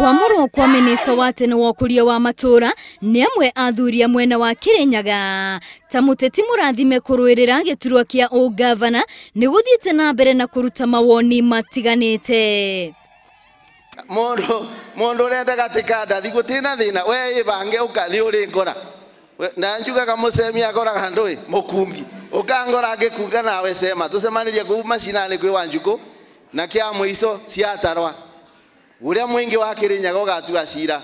kwa kwamurwo kwa minista wa tene wa ũkũria wa matura ni amwe athuria mwena wa kĩrĩnyaga ta mũteti mũrathime kũrũĩrĩra gĩturwa kĩa ũngavana nĩ gũthiĩte na mbere na kuruta mawoni matiganĩte mundu mundu urenda gatikandathi gutina thina we ibange uka ni uri ngora na njugaga mucemi agoraga ndui mukungi ukangora ngikunga nawe sema tucemanirie kuu macinani kwi wanjuku na kia muico ciatarwa uria mwingi wa kirinyaga ugatu cira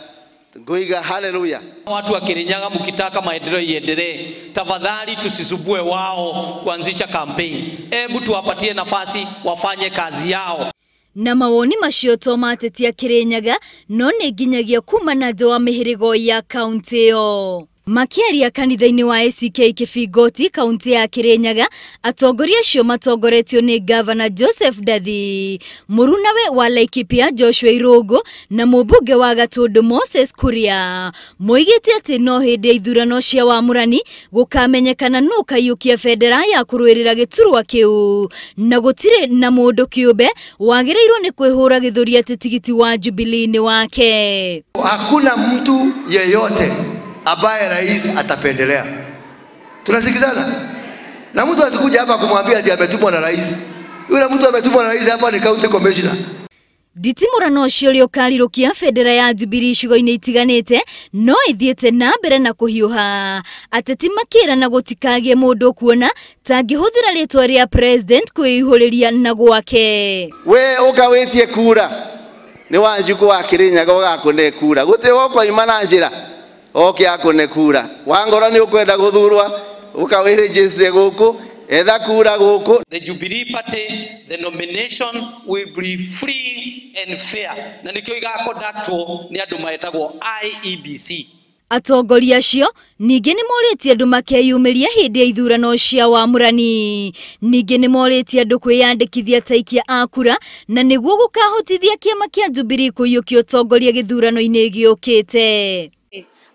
Ngoiga haleluya. Watu wa Kirinyaga mkitaka maendeleo iendelee, tafadhali tusisubue wao kuanzisha kampeni. Hebu tuwapatie nafasi wafanye kazi yao. na mawoni macio to ma a Kirinyaga no nĩ nginyagia kuma na andũ a mĩhĩrĩgo ya kaunti ĩyo makiaria kanitha-inĩ wa ACK kĩbingoti kaunti ya kĩrĩnyaga atongoria acio matongoretio nĩ gavana joseph dathi mũrunawe wa laikipia joshua irũngũ na mũmbunge wa gatũndũ moses kuria moigĩte atĩ no hĩndĩ ya ithurano cia wamũrani gũkamenyekana nũ kaiyũkia bendera ya kũrũĩrĩra gĩturwa kĩu na gũtirĩ na mũndũ kĩũmbe wagĩrĩirwo nĩ kwĩhũra gĩthũri atĩ tigiti wa jubilii nĩ wake hakuna mtu yeyote ambaye rais atapendelea. Tunasikizana? Na mtu asikuja hapa kumwambia ati ametumwa na rais. Yule mtu ametumwa na rais hapa ni county commissioner. nditimurano ucio uri ukarirũkia federa ya Jubilee icigo-inĩ itiganĩte no ĩthiĩte na mbere na kũhiũha ateti makĩra na gũtikagĩe mũndũ kuona tangĩhũthĩra rĩtwa rĩa president kwĩihũrĩria na gwake we ũkawĩtie kura ni wanjukũ wa kĩrĩnyaga ũgakũne kura gũtĩ wokoima na njĩra oke akone kura wangora ni ukwenda guthurwa ukawiregister guku etha kura guku the Jubilee Party the nomination will be free and fair na nikio igakondaktwo ni andu maetagwo IEBC atongoria acio ningĩ nĩ morĩtie andũ makeyumĩria hĩndĩ ya ithurano cia wamũrani ningĩ nĩ morĩtie andũ kwĩyandĩkithia ta aikia a kura na nĩguo gũkahotithia kĩama kĩa Jubilee kũiyũkia ũtongoria gĩthurano-inĩ gĩũkĩte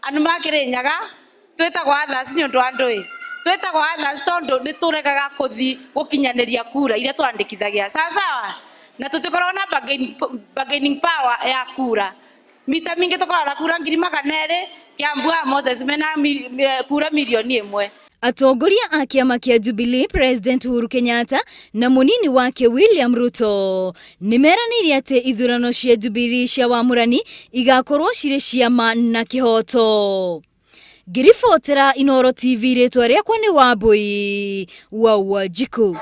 nyaga makiririnyaga twitagwo athas ni undu andu i twitagwo athas kå ni turegaga kuthi ria kura iria twandikithagia sawasawa na tutikoragwo na bargaining, bargaining power ya kura mita mingi tukoragwo na kura ngiri magana kä kiambu ya moses mena eh, kura milioni imwe atongoria a kĩama kĩa jubili President Uhuru Kenyatta na munini wake William Ruto nimeranĩire atĩ ithurano cia jubili cia wamurani igakorwo cirĩ ciama na kĩhoto ngĩribotera inoro TV rĩtwa rĩakwa nĩ Wambui wa Wanjikũ